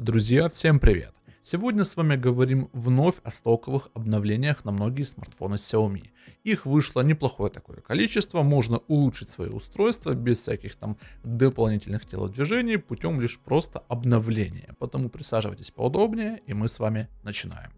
Друзья, всем привет! Сегодня с вами говорим вновь о стоковых обновлениях на многие смартфоны Xiaomi. Их вышло неплохое такое количество, можно улучшить свое устройство без всяких там дополнительных телодвижений путем лишь просто обновления. Поэтому присаживайтесь поудобнее и мы с вами начинаем.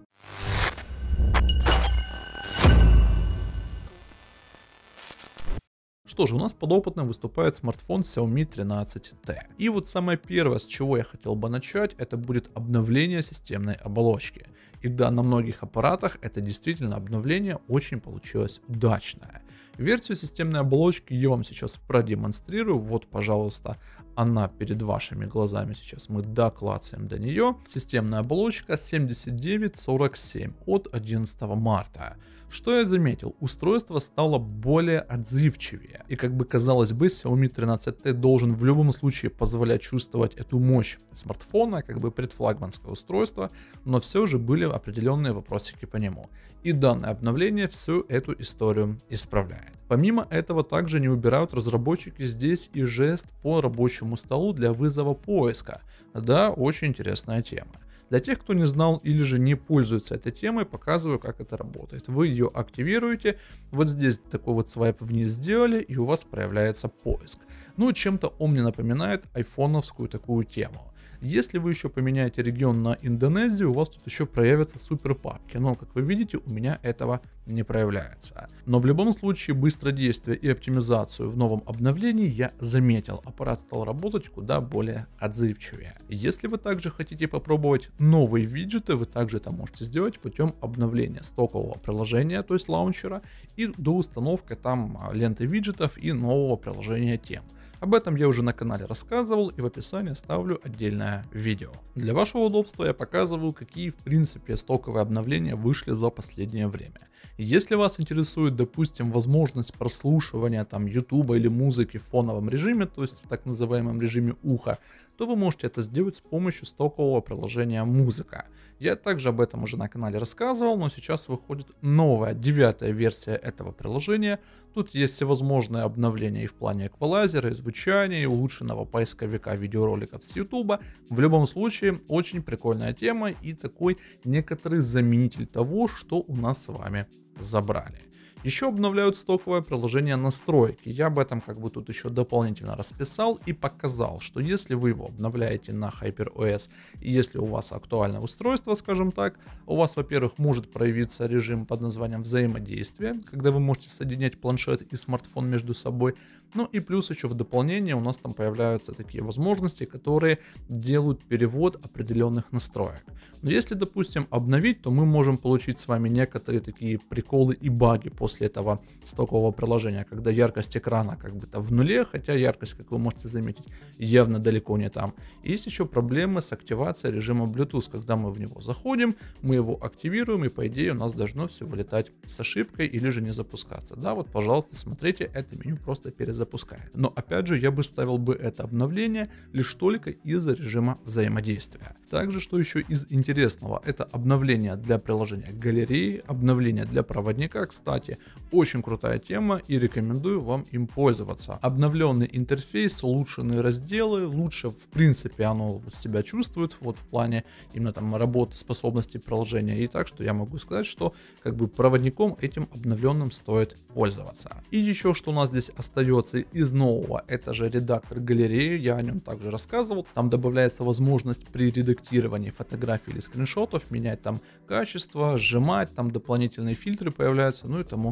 Что же, у нас подопытным выступает смартфон Xiaomi 13T. И вот самое первое, с чего я хотел бы начать, это будет обновление системной оболочки. И да, на многих аппаратах это действительно обновление очень получилось удачное. Версию системной оболочки я вам сейчас продемонстрирую. Вот, пожалуйста, она перед вашими глазами сейчас. Мы доклацаем до нее. Системная оболочка 7947 от 11 марта. Что я заметил? Устройство стало более отзывчивее. И как бы казалось бы, Xiaomi 13T должен в любом случае позволять чувствовать эту мощь смартфона, как бы предфлагманское устройство, но все же были определенные вопросики по нему. И данное обновление всю эту историю исправляет. Помимо этого также не убирают разработчики здесь и жест по рабочему столу для вызова поиска. Да, очень интересная тема. Для тех, кто не знал или же не пользуется этой темой, показываю, как это работает. Вы ее активируете, вот здесь такой вот свайп вниз сделали, и у вас проявляется поиск. Ну, чем-то он мне напоминает айфоновскую такую тему. Если вы еще поменяете регион на Индонезию, у вас тут еще проявятся супер папки, но, как вы видите, у меня этого не проявляется. Но в любом случае, быстродействие и оптимизацию в новом обновлении я заметил, аппарат стал работать куда более отзывчивее. Если вы также хотите попробовать новые виджеты, вы также это можете сделать путем обновления стокового приложения, то есть лаунчера, и до установки там ленты виджетов и нового приложения тем. Об этом я уже на канале рассказывал и в описании оставлю отдельное видео. Для вашего удобства я показываю, какие в принципе стоковые обновления вышли за последнее время. Если вас интересует, допустим, возможность прослушивания там YouTube или музыки в фоновом режиме, то есть в так называемом режиме уха, то вы можете это сделать с помощью стокового приложения «Музыка». Я также об этом уже на канале рассказывал, но сейчас выходит новая, девятая версия этого приложения. Тут есть всевозможные обновления и в плане эквалайзера, и звучания улучшенного поисковика видеороликов с YouTube. В любом случае, очень прикольная тема и такой некоторый заменитель того, что у нас с вами забрали. Еще обновляют стоковое приложение настройки. Я об этом как бы тут еще дополнительно расписал и показал, что если вы его обновляете на HyperOS и если у вас актуальное устройство, скажем так, у вас, во-первых, может проявиться режим под названием взаимодействие, когда вы можете соединять планшет и смартфон между собой. Ну и плюс еще в дополнение у нас там появляются такие возможности, которые делают перевод определенных настроек. Но если, допустим, обновить, то мы можем получить с вами некоторые такие приколы и баги после после этого стокового приложения, когда яркость экрана как бы-то в нуле, хотя яркость, как вы можете заметить, явно далеко не там. есть еще проблемы с активацией режима Bluetooth, когда мы в него заходим, мы его активируем, и по идее у нас должно все вылетать с ошибкой или же не запускаться. Да, вот, пожалуйста, смотрите, это меню просто перезапускает. Но опять же, я бы ставил бы это обновление лишь только из-за режима взаимодействия. Также, что еще из интересного, это обновление для приложения галереи, обновление для проводника. Кстати, очень крутая тема и рекомендую вам им пользоваться. Обновленный интерфейс, улучшенные разделы, лучше в принципе оно себя чувствует вот в плане именно там работы, способности приложения и так, что я могу сказать, что как бы проводником этим обновленным стоит пользоваться. И еще что у нас здесь остается из нового, это же редактор галереи, я о нем также рассказывал. Там добавляется возможность при редактировании фотографий или скриншотов менять там качество, сжимать, там дополнительные фильтры появляются, ну и тому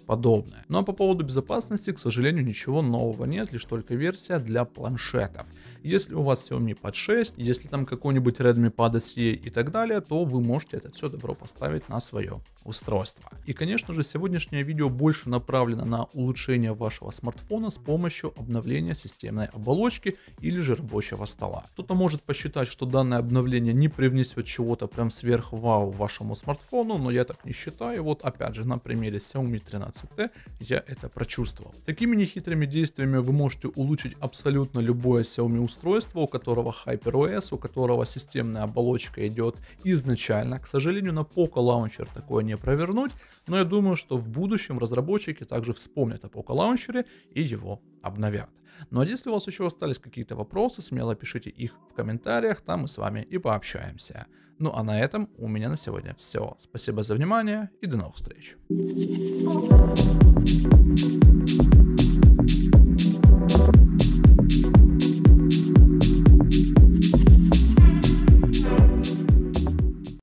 подобное. Ну а по поводу безопасности, к сожалению, ничего нового нет, лишь только версия для планшетов. Если у вас Xiaomi Pad 6, если там какой-нибудь Redmi Pad SE и так далее, то вы можете это все добро поставить на свое устройство. И конечно же сегодняшнее видео больше направлено на улучшение вашего смартфона с помощью обновления системной оболочки или же рабочего стола. Кто-то может посчитать, что данное обновление не привнесет чего-то прям сверх вау вашему смартфону, но я так не считаю. Вот опять же на примере Xiaomi 13 12Т, я это прочувствовал. Такими нехитрыми действиями вы можете улучшить абсолютно любое Xiaomi устройство, у которого HyperOS, у которого системная оболочка идет изначально. К сожалению, на Poco Launcher такое не провернуть, но я думаю, что в будущем разработчики также вспомнят о Poco Launcher и его обновят. Ну а если у вас еще остались какие-то вопросы, смело пишите их в комментариях, там мы с вами и пообщаемся. Ну а на этом у меня на сегодня все. Спасибо за внимание и до новых встреч.